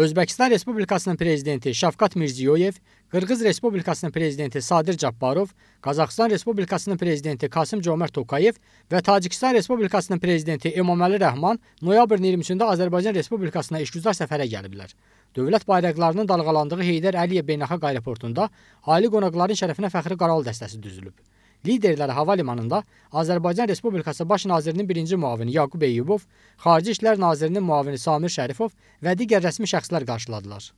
Özbəkistan Respublikasının prezidenti Şavkat Mirziyoyev, Qırğız Respublikasının prezidenti Sadir Cabbarov, Qazaxıstan Respublikasının prezidenti Kasım Comər Tokayev və Tacikistan Respublikasının prezidenti İmaməli Rəhman noyabrın 23-də Azərbaycan Respublikasına işgüzar səfərə gəliblər. Dövlət bayraqlarının dalğalandığı Heydər Əliyev Beynəlxalq Aeroportunda ali qonaqların şərəfinə fəxri qaral dəstəsi düzülüb liderləri havalimanında Azərbaycan Respublikası Baş nazirinin birinci müavini Yaqub Eyyubov, Xarici İşlər nazirinin müavini Samir Şərifov və digər rəsmi şəxslər qarşıladılar.